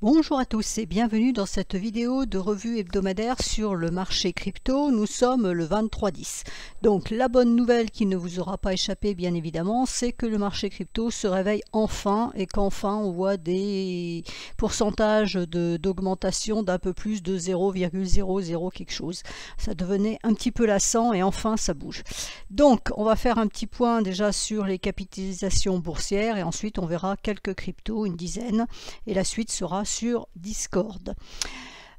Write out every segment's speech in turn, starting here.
Bonjour à tous et bienvenue dans cette vidéo de revue hebdomadaire sur le marché crypto. Nous sommes le 23-10. Donc la bonne nouvelle qui ne vous aura pas échappé bien évidemment, c'est que le marché crypto se réveille enfin et qu'enfin on voit des pourcentages d'augmentation d'un peu plus de 0,00 quelque chose. Ça devenait un petit peu lassant et enfin ça bouge. Donc on va faire un petit point déjà sur les capitalisations boursières et ensuite on verra quelques cryptos, une dizaine, et la suite sera sur Discord.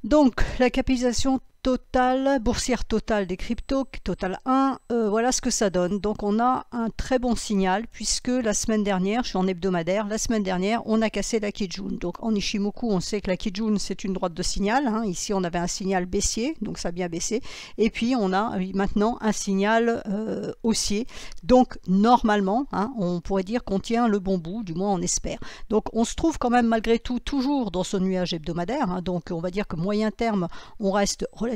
Donc la capitalisation Total, boursière totale des cryptos, total 1, euh, voilà ce que ça donne. Donc on a un très bon signal puisque la semaine dernière, je suis en hebdomadaire, la semaine dernière on a cassé la Kijun. Donc en Ishimoku on sait que la Kijun c'est une droite de signal, hein. ici on avait un signal baissier, donc ça a bien baissé, et puis on a maintenant un signal euh, haussier. Donc normalement hein, on pourrait dire qu'on tient le bon bout, du moins on espère. Donc on se trouve quand même malgré tout toujours dans ce nuage hebdomadaire, hein. donc on va dire que moyen terme on reste relativement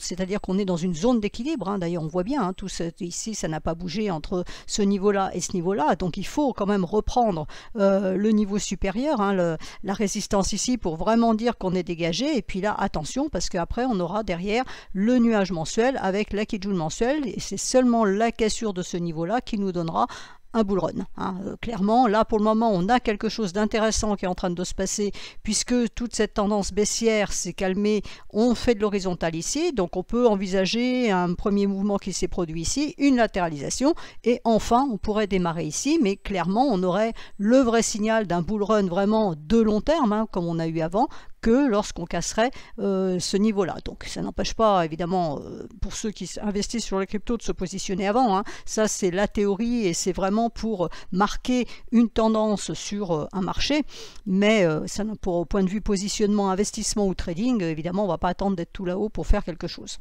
c'est-à-dire qu'on est dans une zone d'équilibre. Hein. D'ailleurs, on voit bien, hein, tout ici, ça n'a pas bougé entre ce niveau-là et ce niveau-là. Donc, il faut quand même reprendre euh, le niveau supérieur, hein, la résistance ici, pour vraiment dire qu'on est dégagé. Et puis là, attention, parce qu'après, on aura derrière le nuage mensuel avec la mensuel. Et c'est seulement la cassure de ce niveau-là qui nous donnera un bull run. Hein. Euh, clairement, là pour le moment, on a quelque chose d'intéressant qui est en train de se passer puisque toute cette tendance baissière s'est calmée. On fait de l'horizontal ici, donc on peut envisager un premier mouvement qui s'est produit ici, une latéralisation et enfin on pourrait démarrer ici, mais clairement on aurait le vrai signal d'un bull run vraiment de long terme, hein, comme on a eu avant, lorsqu'on casserait euh, ce niveau-là. Donc ça n'empêche pas évidemment euh, pour ceux qui investissent sur les cryptos de se positionner avant. Hein. Ça c'est la théorie et c'est vraiment pour euh, marquer une tendance sur un marché. Mais ça, pour au point de vue positionnement, investissement ou trading, évidemment on ne va pas attendre d'être tout là-haut pour faire quelque chose.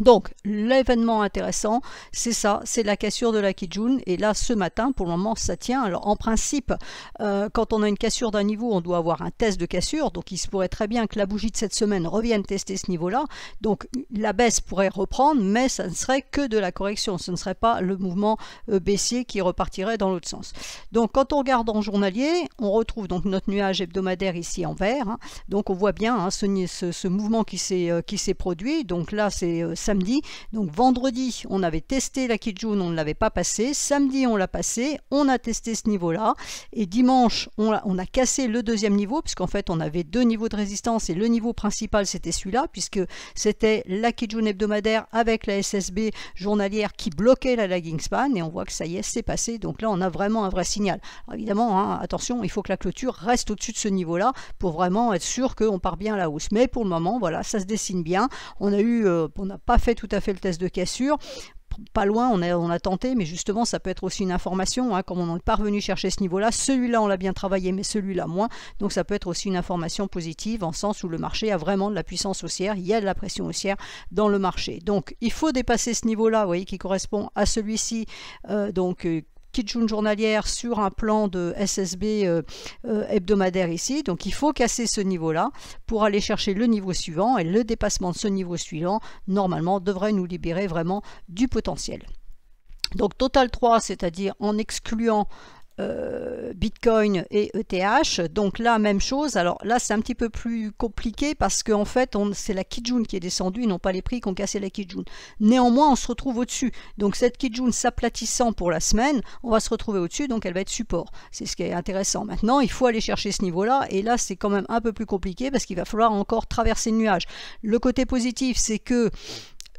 Donc l'événement intéressant, c'est ça, c'est la cassure de la Kijun. Et là, ce matin, pour le moment, ça tient. Alors en principe, euh, quand on a une cassure d'un niveau, on doit avoir un test de cassure. Donc il se pourrait très bien que la bougie de cette semaine revienne tester ce niveau-là. Donc la baisse pourrait reprendre, mais ça ne serait que de la correction. Ce ne serait pas le mouvement euh, baissier qui repartirait dans l'autre sens. Donc quand on regarde en journalier, on retrouve donc notre nuage hebdomadaire ici en vert. Hein. Donc on voit bien hein, ce, mouvement euh, qui s'est produit. Donc là, c'est samedi. Donc vendredi, on avait testé la Kijun, on ne l'avait pas passé. Samedi, on l'a passé, on a testé ce niveau-là. Et dimanche, on a, on a, cassé le deuxième niveau, puisqu'en fait, on avait deux niveaux de résistance et le niveau principal, c'était celui-là, puisque c'était la Kijun hebdomadaire avec la SSB journalière qui bloquait la lagging span. Et on voit que ça y est, c'est passé. Donc là, on a vraiment un vrai signal. évidemment, hein, attention, il faut que la clôture reste au-dessus de ce niveau-là pour vraiment être sûr qu'on part bien à la hausse. Mais pour le moment, voilà, ça se dessine bien. On a eu, euh, on n'a pas fait tout à fait le test de cassure pas loin, on a, a, tenté, mais justement, ça peut être aussi une information, hein, comme on n'est pas revenu chercher ce niveau-là, celui-là, on l'a bien travaillé, mais celui-là, moins. Donc, ça peut être aussi une information positive, en sens où le marché a vraiment de la puissance haussière, il y a de la pression haussière dans le marché. Donc, il faut dépasser ce niveau-là, vous voyez, qui correspond à celui-ci, euh, donc, euh, une journalière sur un plan de SSB euh, euh, hebdomadaire ici. Donc il faut casser ce niveau-là pour aller chercher le niveau suivant et le dépassement de ce niveau suivant, normalement, devrait nous libérer vraiment du potentiel. Donc total 3, c'est-à-dire en excluant euh, Bitcoin et ETH. Donc là, même chose. Alors là, c'est un petit peu plus compliqué parce qu'en en fait, c'est la Kijun qui est descendue, non n'ont pas les prix qui ont cassé la Kijun. Néanmoins, on se retrouve au-dessus. Donc cette Kijun s'aplatissant pour la semaine, on va se retrouver au-dessus, donc elle va être support. C'est ce qui est intéressant. Maintenant, il faut aller chercher ce niveau-là, et là, c'est quand même un peu plus compliqué parce qu'il va falloir encore traverser le nuage. Le côté positif, c'est que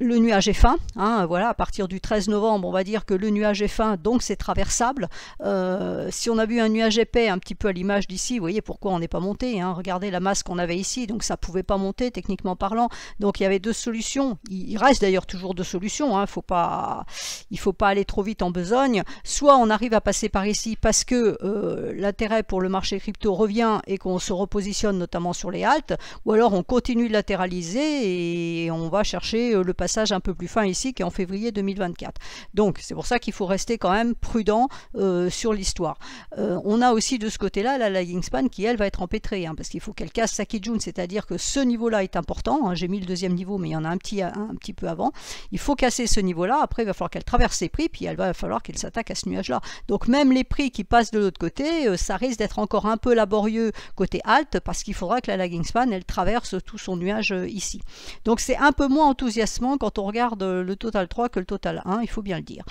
le nuage est fin, hein, voilà, à partir du 13 novembre, on va dire que le nuage est fin, donc c'est traversable. Euh, si on a vu un nuage épais, un petit peu à l'image d'ici, vous voyez pourquoi on n'est pas monté, hein, regardez la masse qu'on avait ici, donc ça ne pouvait pas monter techniquement parlant. Donc il y avait deux solutions, il reste d'ailleurs toujours deux solutions, hein, faut pas, il ne faut pas aller trop vite en besogne. Soit on arrive à passer par ici parce que euh, l'intérêt pour le marché crypto revient et qu'on se repositionne notamment sur les haltes, ou alors on continue de latéraliser et on va chercher euh, le passage un peu plus fin ici qui en février 2024. Donc c'est pour ça qu'il faut rester quand même prudent euh, sur l'histoire. Euh, on a aussi de ce côté-là la lagging span qui elle va être empêtrée hein, parce qu'il faut qu'elle casse Sakijun, c'est-à-dire que ce niveau-là est important. Hein, j'ai mis le deuxième niveau mais il y en a un petit, un, petit peu avant. Il faut casser ce niveau-là. Après il va falloir qu'elle traverse ses prix puis elle va falloir qu'elle s'attaque à ce nuage-là. Donc même les prix qui passent de l'autre côté, euh, ça risque d'être encore un peu laborieux côté alt parce qu'il faudra que la lagging span elle traverse tout son nuage ici. Donc c'est un peu moins enthousiasmant quand on regarde le total 3 que le total 1, il faut bien le dire.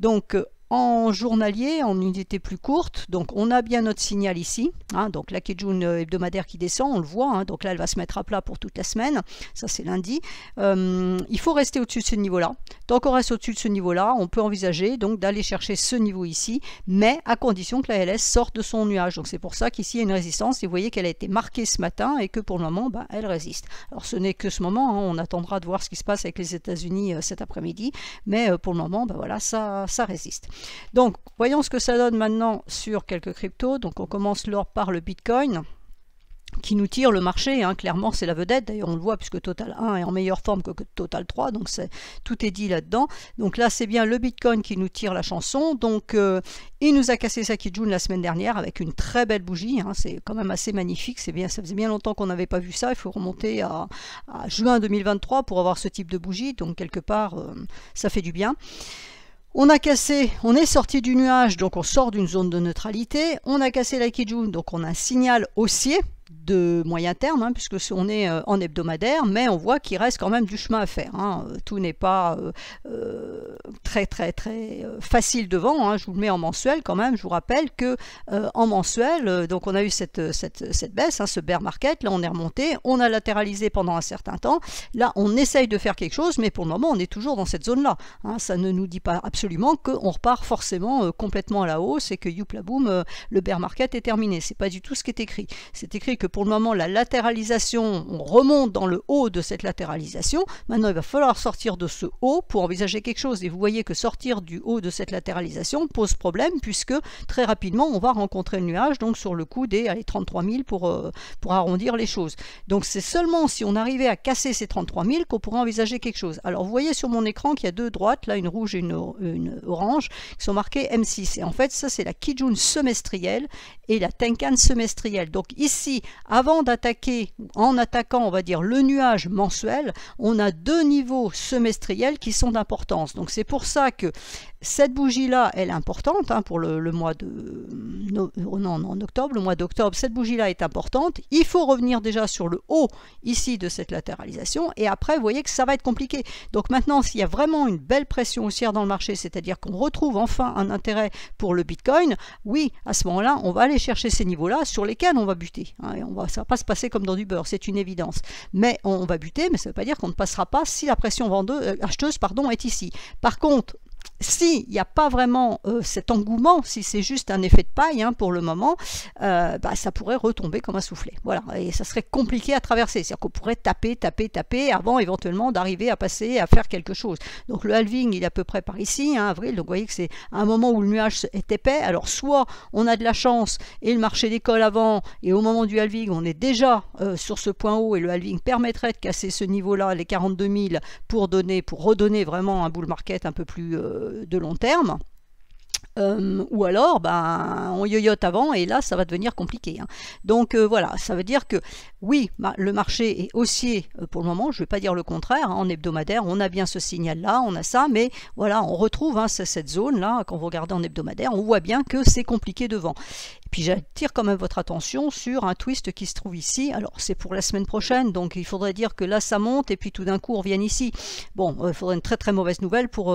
Donc euh, en journalier, en unité plus courte, donc on a bien notre signal ici. Hein. donc la Kijun euh, hebdomadaire qui descend, on le voit. Hein. donc là, elle va se mettre à plat pour toute la semaine. Ça, c'est lundi. Euh, il faut rester au-dessus de ce niveau-là. Tant qu'on reste au-dessus de ce niveau-là, on peut envisager donc d'aller chercher ce niveau ici, mais à condition que la LS sorte de son nuage. Donc c'est pour ça qu'ici, il y a une résistance. Et vous voyez qu'elle a été marquée ce matin et que pour le moment, bah, elle résiste. Alors ce n'est que ce moment. Hein. on attendra de voir ce qui se passe avec les États-Unis euh, cet après-midi. Mais pour le moment, bah, voilà, ça, ça résiste. Donc, voyons ce que ça donne maintenant sur quelques cryptos. Donc, on commence l'or par le Bitcoin qui nous tire le marché, hein. clairement c'est la vedette, d'ailleurs on le voit puisque Total 1 est en meilleure forme que Total 3, donc c'est tout est dit là-dedans. Donc là c'est bien le Bitcoin qui nous tire la chanson, donc euh, il nous a cassé Sakijun la semaine dernière avec une très belle bougie, hein. c'est quand même assez magnifique, c'est bien, ça faisait bien longtemps qu'on n'avait pas vu ça, il faut remonter à, juin 2023 pour avoir ce type de bougie, donc quelque part euh, ça fait du bien. On a cassé, on est sorti du nuage, donc on sort d'une zone de neutralité. On a cassé la kijun, donc on a un signal haussier moyen terme, hein, puisque puisque on est euh, en hebdomadaire, mais on voit qu'il reste quand même du chemin à faire. Hein. Euh, tout n'est pas euh, très très très facile devant. Hein. Je vous le mets en mensuel quand même. Je vous rappelle que en mensuel, donc on a eu cette, cette, cette baisse, ce bear market. Là, on est remonté, on a latéralisé pendant un certain temps. Là, on essaye de faire quelque chose, mais pour le moment, on est toujours dans cette zone-là. Ça ne nous dit pas absolument qu'on repart forcément complètement à la hausse et que la boum le bear market est terminé. C'est pas du tout ce qui est écrit. C'est écrit que pour pour le moment, la latéralisation, on remonte dans le haut de cette latéralisation. Maintenant, il va falloir sortir de ce haut pour envisager quelque chose. Et vous voyez que sortir du haut de cette latéralisation pose problème puisque très rapidement, on va rencontrer le nuage, donc sur le coup des 33 000 pour, euh, pour arrondir les choses. Donc c'est seulement si on arrivait à casser ces 33 000 qu'on pourrait envisager quelque chose. Alors vous voyez sur mon écran qu'il y a deux droites, là une rouge et une, une orange, qui sont marquées M6. Et en fait, ça c'est la Kijun semestrielle et la Tenkan semestrielle. Donc ici, avant d'attaquer, en attaquant, on va dire, le nuage mensuel, on a deux niveaux semestriels qui sont d'importance. Donc c'est pour ça que cette bougie-là, elle est importante hein, pour le, mois de... Oh octobre, le mois d'octobre, cette bougie-là est importante. Il faut revenir déjà sur le haut, ici, de cette latéralisation. Et après, vous voyez que ça va être compliqué. Donc maintenant, s'il y a vraiment une belle pression haussière dans le marché, c'est-à-dire qu'on retrouve enfin un intérêt pour le Bitcoin, oui, à ce moment-là, on va aller chercher ces niveaux-là sur lesquels on va buter. Hein, ça ça va pas se passer comme dans du beurre, c'est une évidence. Mais on, va buter, mais ça ne veut pas dire qu'on ne passera pas si la pression vendeuse, euh, acheteuse pardon, est ici. Par contre, s'il n'y a pas vraiment euh, cet engouement, si c'est juste un effet de paille hein, pour le moment, euh, bah, ça pourrait retomber comme un soufflet. Voilà, et ça serait compliqué à traverser. C'est-à-dire qu'on pourrait taper, taper, taper avant éventuellement d'arriver à passer à faire quelque chose. Donc le halving, il est à peu près par ici, hein, avril. Donc vous voyez que c'est un moment où le nuage est épais. Alors soit on a de la chance et le marché décolle avant, et au moment du halving, on est déjà euh, sur ce point haut et le halving permettrait de casser ce niveau-là, les 42 000, pour donner, pour redonner vraiment un bull market un peu plus de long terme euh, ou alors, ben, on yoyote avant et là, ça va devenir compliqué. Hein. Donc euh, voilà, ça veut dire que oui, le marché est haussier euh, pour le moment, je ne vais pas dire le contraire. Hein, en hebdomadaire, on a bien ce signal-là, on a ça, mais voilà, on retrouve hein, cette zone-là. Quand vous regardez en hebdomadaire, on voit bien que c'est compliqué devant. Et puis j'attire quand même votre attention sur un twist qui se trouve ici. Alors c'est pour la semaine prochaine, donc il faudrait dire que là, ça monte et puis tout d'un coup, on revient ici. Bon, il faudrait une très très mauvaise nouvelle pour,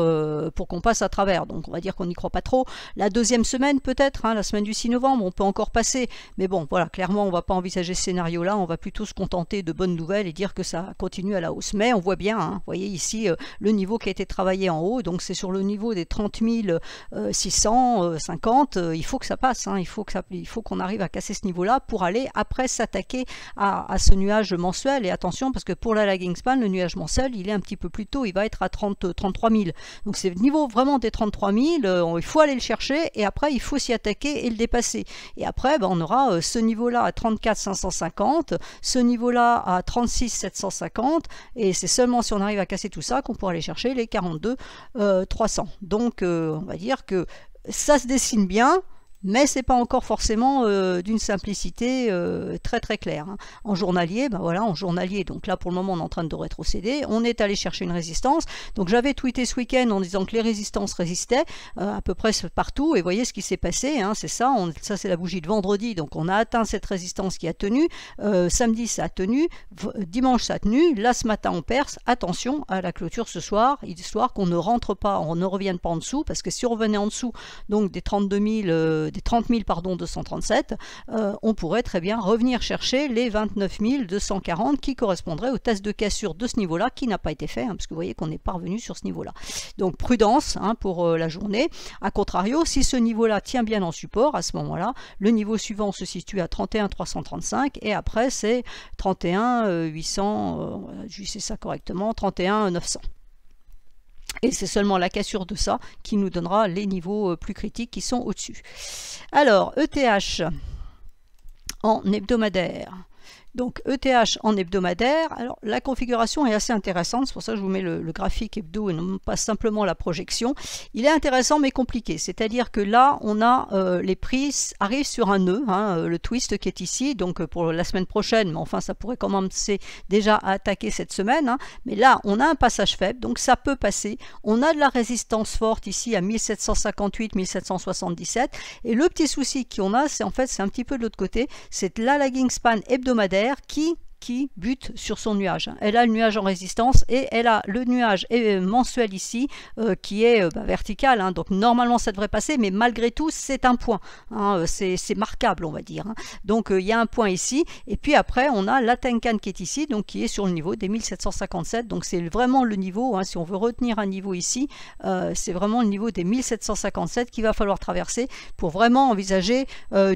pour qu'on passe à travers. Donc on va dire qu'on n'y croit pas trop la deuxième semaine peut-être, hein, la semaine du 6 novembre, on peut encore passer. Mais bon, voilà, clairement, on va pas envisager ce scénario-là. On va plutôt se contenter de bonnes nouvelles et dire que ça continue à la hausse. Mais on voit bien, hein, vous voyez ici, euh, le niveau qui a été travaillé en haut. Donc c'est sur le niveau des 30 650. Euh, euh, il faut que ça passe. Hein. il faut qu'on arrive à casser ce niveau-là pour aller après s'attaquer à, ce nuage mensuel. Et attention, parce que pour la lagging span, le nuage mensuel, il est un petit peu plus tôt. Il va être à 30, 33 000. Donc c'est le niveau vraiment des 33 000. il faut aller le chercher et après il faut s'y attaquer et le dépasser. Et après ben, on aura euh, ce niveau-là à 34 550, ce niveau-là à 36 750 et c'est seulement si on arrive à casser tout ça qu'on pourra aller chercher les 42 300. Euh, Donc euh, on va dire que ça se dessine bien, mais c'est pas encore forcément euh, d'une simplicité euh, très très claire. Hein. En journalier, ben voilà, en journalier, donc là pour le moment on est en train de rétrocéder, on est allé chercher une résistance, donc j'avais tweeté ce week-end en disant que les résistances résistaient euh, à peu près partout, et voyez ce qui s'est passé, hein, c'est ça, ça c'est la bougie de vendredi, donc on a atteint cette résistance qui a tenu, samedi ça a tenu, dimanche ça a tenu, là ce matin on perce, attention à la clôture ce soir, histoire qu'on ne rentre pas, on ne revienne pas en dessous, parce que si on revenait en dessous, donc des 32 000 des 30 000 pardon, 237, euh, on pourrait très bien revenir chercher les 29 240 qui correspondraient au test de cassure de ce niveau-là qui n'a pas été fait, hein, parce que vous voyez qu'on n'est pas revenu sur ce niveau-là. Donc prudence hein, pour euh, la journée. A contrario, si ce niveau-là tient bien en support, à ce moment-là, le niveau suivant se situe à 31 335 et après c'est 31 800, euh, je sais ça correctement, 31 900. Et c'est seulement la cassure de ça qui nous donnera les niveaux euh, plus critiques qui sont au-dessus. Alors, ETH en hebdomadaire. Donc ETH en hebdomadaire. Alors la configuration est assez intéressante, c'est pour ça que je vous mets le, graphique hebdo et non pas simplement la projection. Il est intéressant mais compliqué, c'est-à-dire que là on a euh, les prix arrivent sur un nœud, hein, euh, le twist qui est ici, donc euh, pour la semaine prochaine, mais enfin ça pourrait commencer déjà à attaquer cette semaine. Hein. Mais là on a un passage faible, donc ça peut passer. On a de la résistance forte ici à 1758, 1777. Et le petit souci qu'on a, c'est en fait c'est un petit peu de l'autre côté, c'est la lagging span hebdomadaire qui qui bute sur son nuage. Elle a le nuage en résistance et elle a le nuage euh, mensuel ici euh, qui est euh, bah, vertical. Hein. donc normalement ça devrait passer, mais malgré tout c'est un point. Hein. c'est marquable on va dire. Hein. Donc il y a un point ici et puis après on a la Tenkan qui est ici, donc qui est sur le niveau des 1757. Donc c'est vraiment le niveau, si on veut retenir un niveau ici, c'est vraiment le niveau des 1757 qu'il va falloir traverser pour vraiment envisager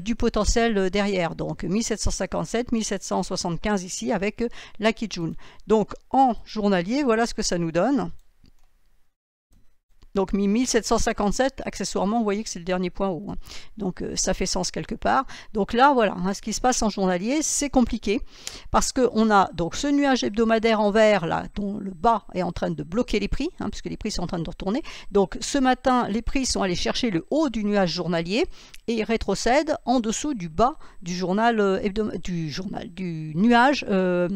du potentiel derrière. Donc 1757, 1775 ici avec la Kijun. Donc en journalier, voilà ce que ça nous donne. Donc 1757, accessoirement, vous voyez que c'est le dernier point haut. Hein. Donc euh, ça fait sens quelque part. Donc là, voilà, hein, ce qui se passe en journalier, c'est compliqué parce qu'on a donc ce nuage hebdomadaire en vert là, dont le bas est en train de bloquer les prix, hein, puisque les prix sont en train de retourner. Donc ce matin, les prix sont allés chercher le haut du nuage journalier et rétrocèdent en dessous du bas du journal, euh, du, nuage euh,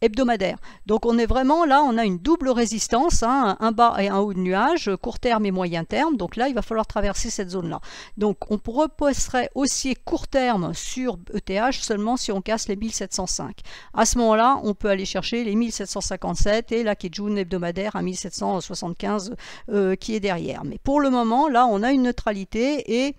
hebdomadaire. Donc on est vraiment là, on a une double résistance, un bas et un haut de nuage court et moyen terme. Donc là, il va falloir traverser cette zone-là. Donc on reposerait aussi court terme sur ETH seulement si on casse les 1705. À ce moment-là, on peut aller chercher les 1757 et la Kijun hebdomadaire à 1775 euh, qui est derrière. Mais pour le moment, là, on a une neutralité et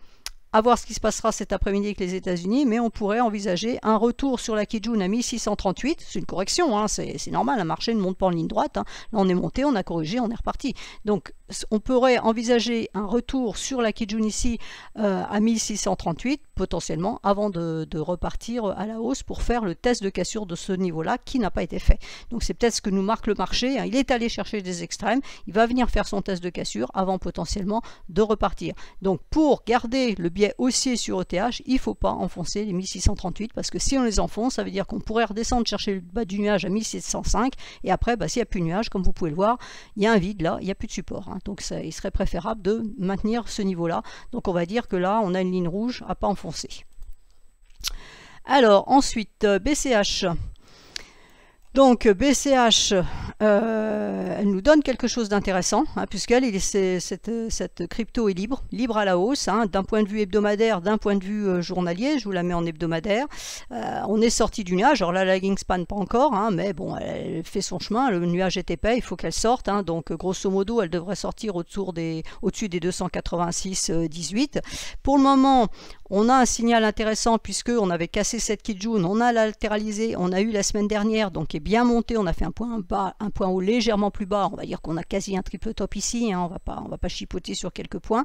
à voir ce qui se passera cet après-midi avec les États-Unis, mais on pourrait envisager un retour sur la Kijun à 1638. C'est une correction, hein, c'est normal, un marché ne monte pas en ligne droite. Hein. Là, on est monté, on a corrigé, on est reparti. Donc, on pourrait envisager un retour sur la Kijun ici euh, à 1638, potentiellement, avant de, repartir à la hausse pour faire le test de cassure de ce niveau-là qui n'a pas été fait. Donc, c'est peut-être ce que nous marque le marché. Hein. Il est allé chercher des extrêmes, il va venir faire son test de cassure avant potentiellement de repartir. Donc, pour garder le haussier sur ETH, il faut pas enfoncer les 1638 parce que si on les enfonce, ça veut dire qu'on pourrait redescendre chercher le bas du nuage à 1705 et après, bah, s'il n'y a plus de nuage, comme vous pouvez le voir, il y a un vide là, il n'y a plus de support. Hein. Donc ça, il serait préférable de maintenir ce niveau-là. Donc on va dire que là, on a une ligne rouge à pas enfoncer. Alors ensuite, BCH. Euh, donc BCH euh, euh, elle nous donne quelque chose d'intéressant, hein, puisqu'elle, euh, cette, crypto est libre, libre à la hausse, hein, d'un point de vue hebdomadaire, d'un point de vue journalier, je vous la mets en hebdomadaire. on est sorti du nuage, alors la lagging span pas encore, hein, mais bon, elle fait son chemin, le nuage est épais, il faut qu'elle sorte, donc grosso modo, elle devrait sortir autour des, au-dessus des 18 Pour le moment, on a un signal intéressant, puisque on avait cassé cette Kijun, on a l'altéralisé, on a eu la semaine dernière, donc bien monté, on a fait un point bas, un point haut légèrement plus bas, on va dire qu'on a quasi un triple top ici, hein. on va pas, on va pas chipoter sur quelques points.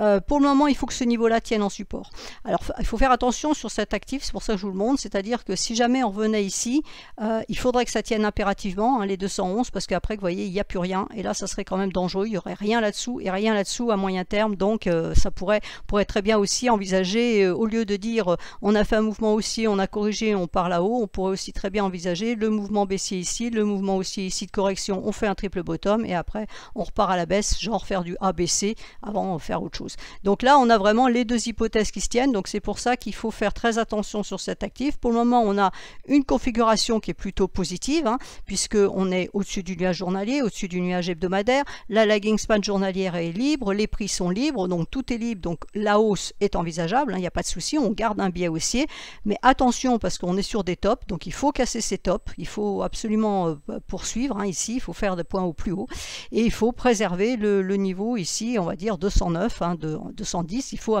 Euh, pour le moment, il faut que ce niveau-là tienne en support. Alors, il faut faire attention sur cet actif, c'est pour ça que je vous le montre, c'est-à-dire que si jamais on revenait ici, euh, il faudrait que ça tienne impérativement, hein, les 211, parce qu'après, vous voyez, il n'y a plus rien, et là, ça serait quand même dangereux, il n'y aurait rien là-dessous, et rien là-dessous à moyen terme, donc euh, ça pourrait, pourrait très bien aussi envisager, au lieu de dire, on a fait un mouvement haussier, on a corrigé, on part là-haut, on pourrait aussi très bien envisager le mouvement baissier ici, le mouvement aussi ici de correction, on fait un triple bottom et après on repart à la baisse, genre faire du ABC avant de faire autre chose. Donc là on a vraiment les deux hypothèses qui se tiennent, donc c'est pour ça qu'il faut faire très attention sur cet actif. Pour le moment on a une configuration qui est plutôt positive, hein, puisque on est au-dessus du nuage journalier, au-dessus du nuage hebdomadaire, la lagging span journalière est libre, les prix sont libres, donc tout est libre, donc la hausse est envisageable, il hein, n'y a pas de souci, on garde un biais haussier, mais attention parce qu'on est sur des tops, donc il faut casser ces tops, il faut absolument euh, poursuivre hein, ici, il faut faire des points au plus haut et il faut préserver le, niveau ici, on va dire 209, hein, de, 210, il faut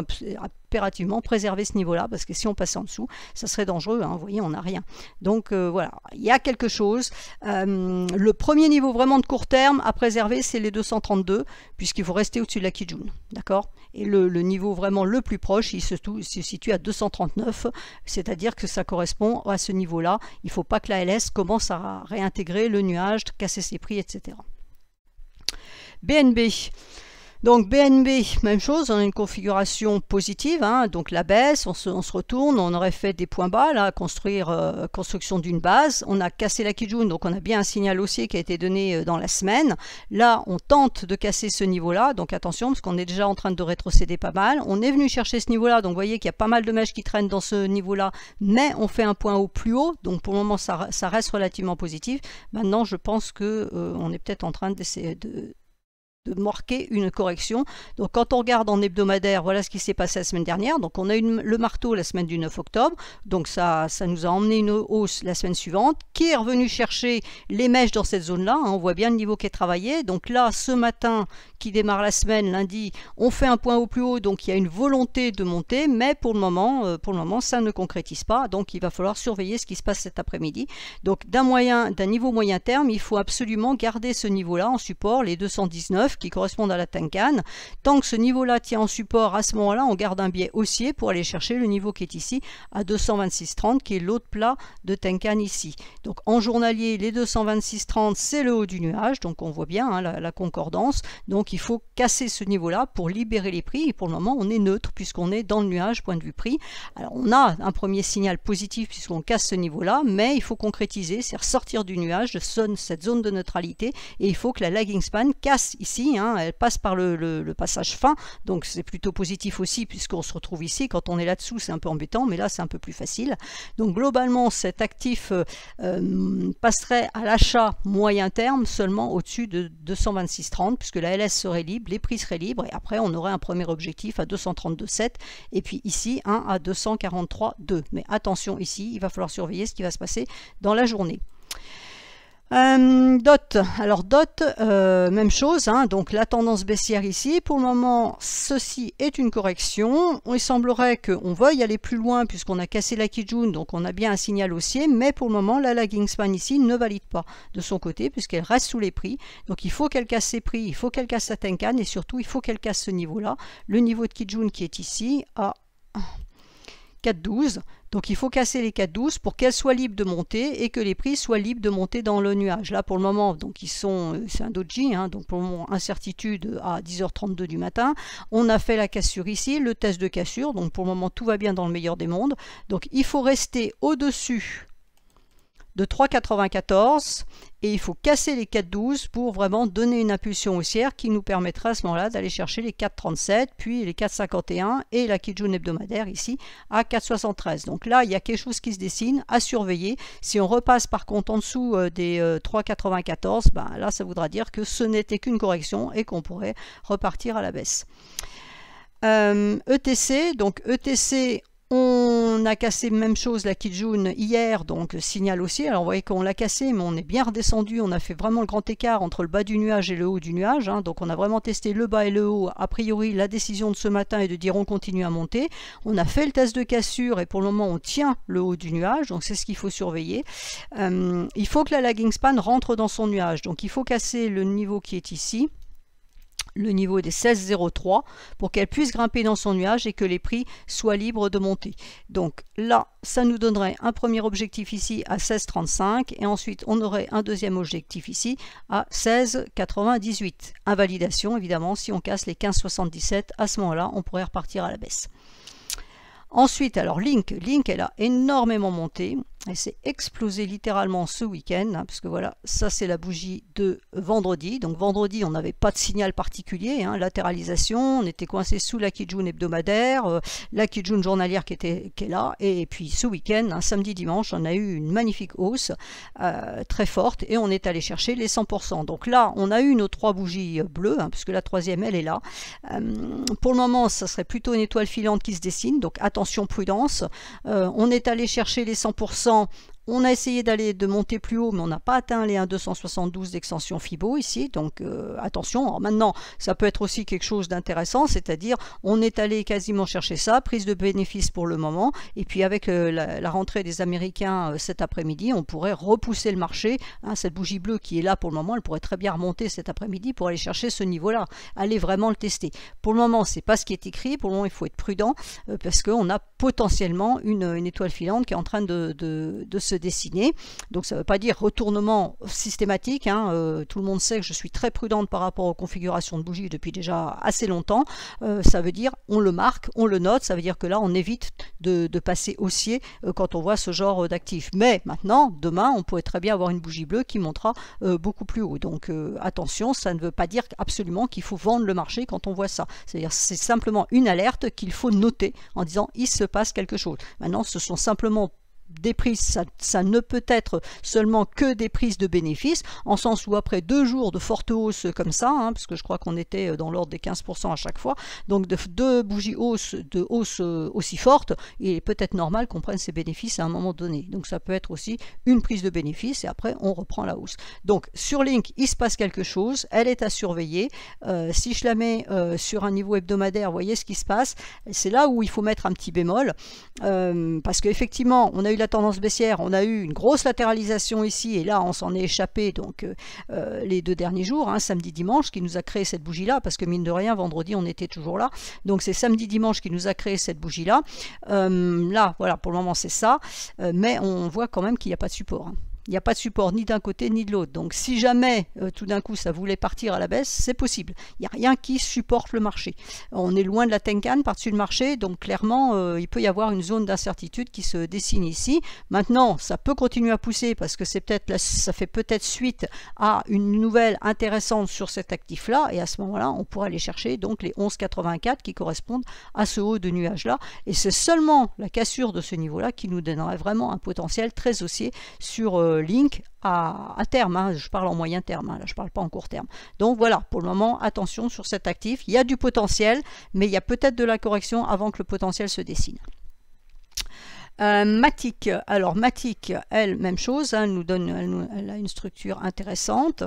impérativement préserver ce niveau-là, parce que si on passait en dessous, ça serait dangereux. Hein, vous voyez, on n'a rien. Donc euh, voilà, il y a quelque chose. Euh, le premier niveau vraiment de court terme à préserver, c'est les 232, puisqu'il faut rester au-dessus de la Kijun. D'accord Et le, niveau vraiment le plus proche, il se, situe à 239, c'est-à-dire que ça correspond à ce niveau-là. Il ne faut pas que la LS commence à réintégrer le nuage, casser ses prix, etc. BNB. Donc BNB, même chose, on hein, a une configuration positive, hein. donc la baisse, on se, retourne, on aurait fait des points bas, là, construire, euh, construction d'une base, on a cassé la Kijun, donc on a bien un signal haussier qui a été donné euh, dans la semaine. Là, on tente de casser ce niveau-là, donc attention, parce qu'on est déjà en train de rétrocéder pas mal. On est venu chercher ce niveau-là, donc vous voyez qu'il y a pas mal de mèches qui traînent dans ce niveau-là, mais on fait un point haut plus haut, donc pour le moment, ça, reste relativement positif. Maintenant, je pense qu'on euh, est peut-être en train d'essayer de de marquer une correction. Donc quand on regarde en hebdomadaire, voilà ce qui s'est passé la semaine dernière. Donc on a eu le marteau la semaine du 9 octobre. Donc ça, ça nous a emmené une hausse la semaine suivante qui est revenu chercher les mèches dans cette zone-là. Hein? On voit bien le niveau qui est travaillé. Donc là, ce matin qui démarre la semaine, lundi, on fait un point au plus haut. Donc il y a une volonté de monter, mais pour le moment, euh, pour le moment ça ne concrétise pas. Donc il va falloir surveiller ce qui se passe cet après-midi. Donc d'un moyen, d'un niveau moyen terme, il faut absolument garder ce niveau-là en support, les 219 qui correspondent à la Tenkan. Tant que ce niveau-là tient en support, à ce moment-là, on garde un biais haussier pour aller chercher le niveau qui est ici à 226,30 qui est l'autre plat de Tenkan ici. Donc en journalier, les 226,30 c'est le haut du nuage, donc on voit bien hein, la, concordance. Donc il faut casser ce niveau-là pour libérer les prix et pour le moment on est neutre puisqu'on est dans le nuage point de vue prix. Alors on a un premier signal positif puisqu'on casse ce niveau-là, mais il faut concrétiser, c'est ressortir du nuage de cette zone de neutralité et il faut que la lagging span casse ici Hein, elle passe par le, passage fin, donc c'est plutôt positif aussi puisqu'on se retrouve ici, quand on est là-dessous c'est un peu embêtant, mais là c'est un peu plus facile. Donc globalement cet actif euh, euh, passerait à l'achat moyen terme seulement au-dessus de 226,30 puisque la LS serait libre, les prix seraient libres et après on aurait un premier objectif à 232,7 et puis ici un à 243,2. Mais attention ici, il va falloir surveiller ce qui va se passer dans la journée. Euh, DOT, alors DOT, euh, même chose, hein. donc la tendance baissière ici, pour le moment ceci est une correction, il semblerait qu'on veuille aller plus loin puisqu'on a cassé la Kijun, donc on a bien un signal haussier, mais pour le moment la lagging span ici ne valide pas de son côté puisqu'elle reste sous les prix, donc il faut qu'elle casse ses prix, il faut qu'elle casse sa Tenkan et surtout il faut qu'elle casse ce niveau-là, le niveau de Kijun qui est ici à 4,12, donc il faut casser les 4 douces pour qu'elles soient libres de monter et que les prix soient libres de monter dans le nuage. Là pour le moment, donc ils sont, euh, c'est un doji, hein, donc pour le moment incertitude à 10h32 du matin. On a fait la cassure ici, le test de cassure, donc pour le moment tout va bien dans le meilleur des mondes. Donc il faut rester au-dessus de 3,94 et il faut casser les 4,12 pour vraiment donner une impulsion haussière qui nous permettra à ce moment-là d'aller chercher les 4,37 puis les 4,51 et la Kijun hebdomadaire ici à 4,73. Donc là, il y a quelque chose qui se dessine à surveiller. Si on repasse par contre en dessous euh, des 3,94, euh, ben là, ça voudra dire que ce n'était qu'une correction et qu'on pourrait repartir à la baisse. ETC, euh, e donc ETC, on a cassé même chose la Kijun hier, donc signal aussi. Alors vous voyez qu'on l'a cassé, mais on est bien redescendu. On a fait vraiment le grand écart entre le bas du nuage et le haut du nuage. Hein. Donc on a vraiment testé le bas et le haut. A priori, la décision de ce matin est de dire on continue à monter. On a fait le test de cassure et pour le moment on tient le haut du nuage. Donc c'est ce qu'il faut surveiller. Euh, il faut que la lagging span rentre dans son nuage. Donc il faut casser le niveau qui est ici le niveau des 16,03 pour qu'elle puisse grimper dans son nuage et que les prix soient libres de monter. Donc là, ça nous donnerait un premier objectif ici à 16,35 et ensuite on aurait un deuxième objectif ici à 16,98. Invalidation évidemment, si on casse les 15,77, à ce moment-là, on pourrait repartir à la baisse. Ensuite, alors Link, Link, elle a énormément monté et c'est explosé littéralement ce week-end, hein, Parce que voilà, ça c'est la bougie de vendredi. Donc vendredi, on n'avait pas de signal particulier, hein. latéralisation, on était coincé sous la Kijun hebdomadaire, euh, la Kijun journalière qui, était, qui est là, et, puis ce week-end, samedi dimanche, on a eu une magnifique hausse euh, très forte, et on est allé chercher les 100%. Donc là, on a eu nos trois bougies bleues, hein, puisque la troisième, elle est là. Euh, pour le moment, ça serait plutôt une étoile filante qui se dessine, donc attention, prudence. on est allé chercher les 100% no On a essayé d'aller de monter plus haut, mais on n'a pas atteint les 1,272 d'extension FIBO ici. Donc euh, attention. maintenant, ça peut être aussi quelque chose d'intéressant, c'est-à-dire on est allé quasiment chercher ça, prise de bénéfice pour le moment. Et puis avec euh, la, rentrée des Américains euh, cet après-midi, on pourrait repousser le marché. Hein, cette bougie bleue qui est là pour le moment, elle pourrait très bien remonter cet après-midi pour aller chercher ce niveau-là, aller vraiment le tester. Pour le moment, ce n'est pas ce qui est écrit. Pour le moment, il faut être prudent parce qu'on a potentiellement une, étoile filante qui est en train de se dessiner. Donc ça ne veut pas dire retournement systématique. Hein, euh, tout le monde sait que je suis très prudente par rapport aux configurations de bougies depuis déjà assez longtemps. Euh, ça veut dire on le marque, on le note. Ça veut dire que là on évite de, passer haussier euh, quand on voit ce genre d'actifs. Mais maintenant, demain, on pourrait très bien avoir une bougie bleue qui montera beaucoup plus haut. Donc attention, ça ne veut pas dire absolument qu'il faut vendre le marché quand on voit ça. C'est-à-dire c'est simplement une alerte qu'il faut noter en disant il se passe quelque chose. Maintenant, ce sont simplement des prises, ça, ne peut être seulement que des prises de bénéfices, en sens où après deux jours de forte hausse comme ça, hein, parce que je crois qu'on était dans l'ordre des 15% à chaque fois, donc de, deux bougies hausses de hausse euh, aussi forte, il est peut-être normal qu'on prenne ces bénéfices à un moment donné. Donc ça peut être aussi une prise de bénéfices et après on reprend la hausse. Donc sur Link, il se passe quelque chose, elle est à surveiller. Euh, si je la mets euh, sur un niveau hebdomadaire, vous voyez ce qui se passe. C'est là où il faut mettre un petit bémol, parce qu'effectivement, on a eu la tendance baissière, on a eu une grosse latéralisation ici et là on s'en est échappé donc euh, euh, les deux derniers jours, hein, samedi dimanche, qui nous a créé cette bougie là parce que mine de rien vendredi on était toujours là. Donc c'est samedi dimanche qui nous a créé cette bougie là. Euh, là voilà pour le moment c'est ça, mais on voit quand même qu'il n'y a pas de support. Hein. Il n'y a pas de support ni d'un côté ni de l'autre. Donc si jamais euh, tout d'un coup ça voulait partir à la baisse, c'est possible. Il n'y a rien qui supporte le marché. On est loin de la Tenkan par-dessus le marché, donc clairement euh, il peut y avoir une zone d'incertitude qui se dessine ici. Maintenant, ça peut continuer à pousser parce que c'est peut-être ça fait peut-être suite à une nouvelle intéressante sur cet actif-là, et à ce moment-là, on pourrait aller chercher donc les 11,84 qui correspondent à ce haut de nuage-là. Et c'est seulement la cassure de ce niveau-là qui nous donnerait vraiment un potentiel très haussier sur euh, Link à, terme. Hein. Je parle en moyen terme, hein. là, je ne parle pas en court terme. Donc voilà, pour le moment, attention sur cet actif. Il y a du potentiel, mais il y a peut-être de la correction avant que le potentiel se dessine. Euh, Matic, alors Matic, elle, même chose, hein, nous donne, elle a une structure intéressante.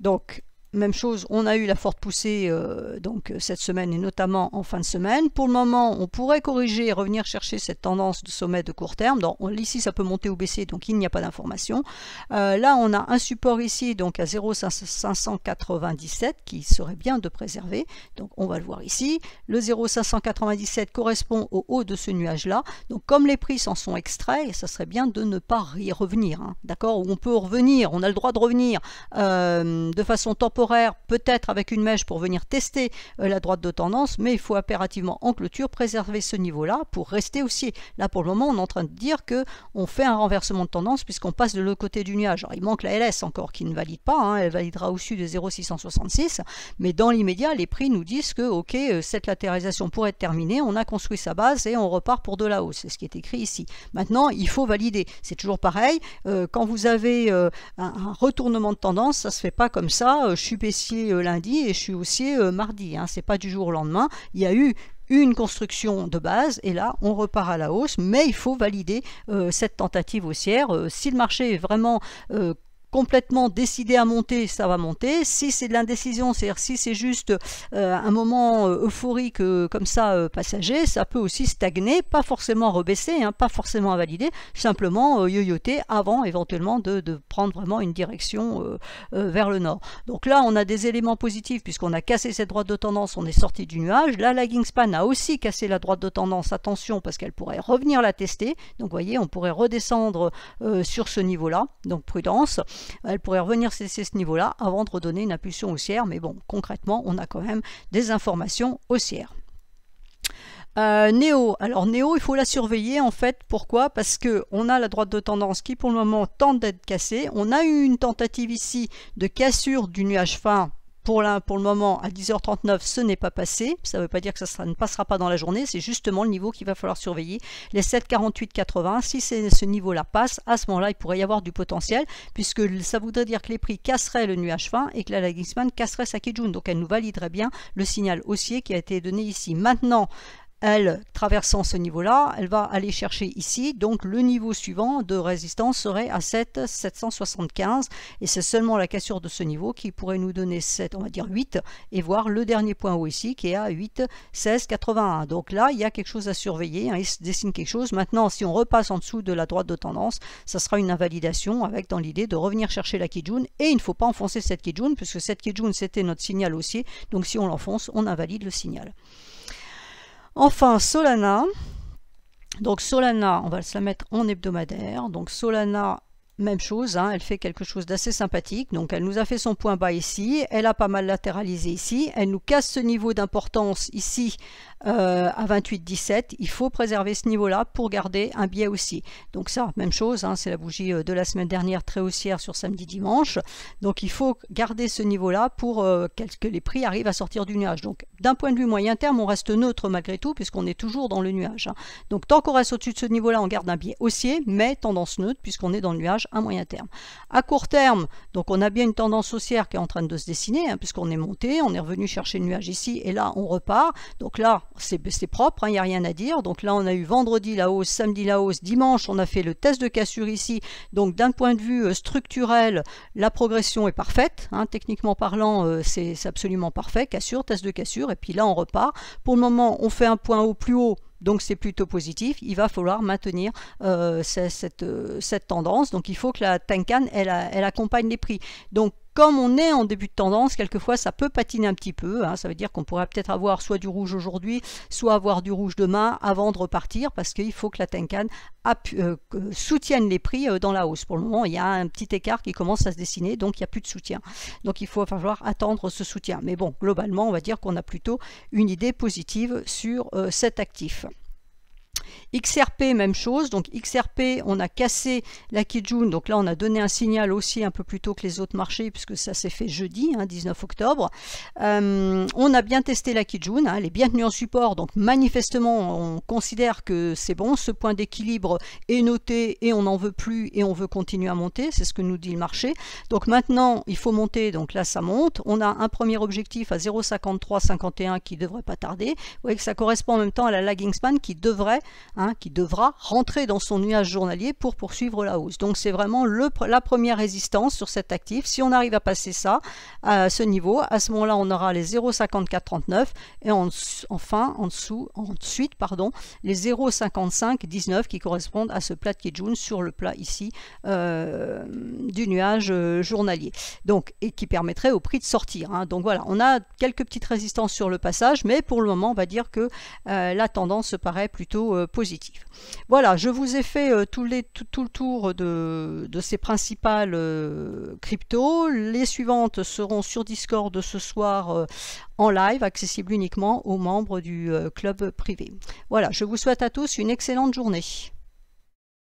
Donc, même chose, on a eu la forte poussée euh, donc euh, cette semaine et notamment en fin de semaine. Pour le moment, on pourrait corriger et revenir chercher cette tendance de sommet de court terme. Donc, ici, ça peut monter ou baisser, donc il n'y a pas d'information. Euh, là, on a un support ici, donc à 0,597 qui serait bien de préserver. Donc, on va le voir ici. Le 0,597 correspond au haut de ce nuage-là. Donc, comme les prix s'en sont extraits, ça serait bien de ne pas y revenir. Hein. D'accord On peut revenir, on a le droit de revenir de façon temporaire peut-être avec une mèche pour venir tester euh, la droite de tendance, mais il faut impérativement en clôture préserver ce niveau-là pour rester aussi. Là pour le moment, on est en train de dire que on fait un renversement de tendance puisqu'on passe de l'autre côté du nuage. Alors, il manque la LS encore qui ne valide pas, hein, elle validera au-dessus de 0,666, mais dans l'immédiat, les prix nous disent que ok, euh, cette latéralisation pourrait être terminée, on a construit sa base et on repart pour de la hausse. C'est ce qui est écrit ici. Maintenant, il faut valider. C'est toujours pareil. Euh, quand vous avez un, retournement de tendance, ça se fait pas comme ça baissier euh, lundi et je suis haussier euh, mardi. Hein. c'est pas du jour au lendemain. Il y a eu une construction de base et là on repart à la hausse mais il faut valider euh, cette tentative haussière si le marché est vraiment complètement décidé à monter, ça va monter. Si c'est de l'indécision, c'est-à-dire si c'est juste euh, un moment euh, euphorique euh, comme ça passager, ça peut aussi stagner, pas forcément rebaisser, hein, pas forcément invalider, simplement yoyoter avant éventuellement de, de, prendre vraiment une direction vers le nord. Donc là, on a des éléments positifs puisqu'on a cassé cette droite de tendance, on est sorti du nuage. Là, la span a aussi cassé la droite de tendance, attention parce qu'elle pourrait revenir la tester. Donc vous voyez, on pourrait redescendre sur ce niveau-là, donc prudence elle pourrait revenir cesser ce niveau-là avant de redonner une impulsion haussière, mais bon, concrètement, on a quand même des informations haussières. Euh, Néo, alors Néo, il faut la surveiller en fait. Pourquoi Parce que on a la droite de tendance qui pour le moment tente d'être cassée. On a eu une tentative ici de cassure du nuage fin pour, pour, le moment, à 10h39, ce n'est pas passé. Ça ne veut pas dire que ça ne passera pas dans la journée. C'est justement le niveau qu'il va falloir surveiller. Les 7,48,80, si ce niveau-là passe, à ce moment-là, il pourrait y avoir du potentiel, puisque ça voudrait dire que les prix casseraient le nuage fin et que la Lagisman casserait sa Kijun. Donc, elle nous validerait bien le signal haussier qui a été donné ici. Maintenant, elle, traversant ce niveau-là, elle va aller chercher ici, donc le niveau suivant de résistance serait à 7, 775, et c'est seulement la cassure de ce niveau qui pourrait nous donner 7, on va dire 8, et voir le dernier point haut ici qui est à 8, 16, 81. Donc là, il y a quelque chose à surveiller, il hein, se dessine quelque chose. Maintenant, si on repasse en dessous de la droite de tendance, ça sera une invalidation avec dans l'idée de revenir chercher la Kijun, et il ne faut pas enfoncer cette Kijun, puisque cette Kijun, c'était notre signal haussier, donc si on l'enfonce, on invalide le signal. Enfin, Solana. Donc Solana, on va se la mettre en hebdomadaire. Donc Solana même chose, hein, elle fait quelque chose d'assez sympathique. Donc elle nous a fait son point bas ici, elle a pas mal latéralisé ici, elle nous casse ce niveau d'importance ici euh, à 17 Il faut préserver ce niveau-là pour garder un biais aussi. Donc ça, même chose, hein, c'est la bougie euh, de la semaine dernière très haussière sur samedi-dimanche. Donc il faut garder ce niveau-là pour euh, que les prix arrivent à sortir du nuage. Donc d'un point de vue moyen terme, on reste neutre malgré tout puisqu'on est toujours dans le nuage. Hein. Donc tant qu'on reste au-dessus de ce niveau-là, on garde un biais haussier, mais tendance neutre puisqu'on est dans le nuage à moyen terme. À court terme, donc on a bien une tendance haussière qui est en train de se dessiner, hein, puisqu'on est monté, on est revenu chercher le nuage ici, et là on repart. Donc là, c'est propre, il hein, n'y a rien à dire. Donc là, on a eu vendredi la hausse, samedi la hausse, dimanche, on a fait le test de cassure ici. Donc d'un point de vue euh, structurel, la progression est parfaite. Hein. techniquement parlant, euh, c'est absolument parfait. Cassure, test de cassure, et puis là on repart. Pour le moment, on fait un point au plus haut donc c'est plutôt positif. Il va falloir maintenir euh, euh, cette, tendance. Donc il faut que la Tenkan, elle, elle accompagne les prix. Donc comme on est en début de tendance, quelquefois ça peut patiner un petit peu. Hein. Ça veut dire qu'on pourrait peut-être avoir soit du rouge aujourd'hui, soit avoir du rouge demain avant de repartir parce qu'il faut que la Tenkan euh, soutienne les prix euh, dans la hausse. Pour le moment, il y a un petit écart qui commence à se dessiner, donc il n'y a plus de soutien. Donc il faut falloir attendre ce soutien. Mais bon, globalement, on va dire qu'on a plutôt une idée positive sur euh, cet actif. XRP, même chose. Donc XRP, on a cassé la Kijun. Donc là, on a donné un signal aussi un peu plus tôt que les autres marchés, puisque ça s'est fait jeudi, 19 hein, octobre. Euh, on a bien testé la Kijun. Hein. elle est bien tenue en support. Donc manifestement, on considère que c'est bon. Ce point d'équilibre est noté et on n'en veut plus et on veut continuer à monter. C'est ce que nous dit le marché. Donc maintenant, il faut monter. Donc là, ça monte. On a un premier objectif à 0,5351 qui devrait pas tarder. Vous voyez que ça correspond en même temps à la lagging span qui devrait qui devra rentrer dans son nuage journalier pour poursuivre la hausse. Donc c'est vraiment le, la première résistance sur cet actif. Si on arrive à passer ça, à ce niveau, à ce moment-là, on aura les 0,5439 et enfin en dessous, ensuite, pardon, les 0,5519 qui correspondent à ce plat de Kijun sur le plat ici euh, du nuage euh, journalier. Donc et qui permettrait au prix de sortir. Hein. Donc voilà, on a quelques petites résistances sur le passage, mais pour le moment, on va dire que euh, la tendance se paraît plutôt positive. Voilà, je vous ai fait euh, tout, le tour de, ces principales euh, cryptos. Les suivantes seront sur Discord ce soir euh, en live, accessibles uniquement aux membres du club privé. Voilà, je vous souhaite à tous une excellente journée.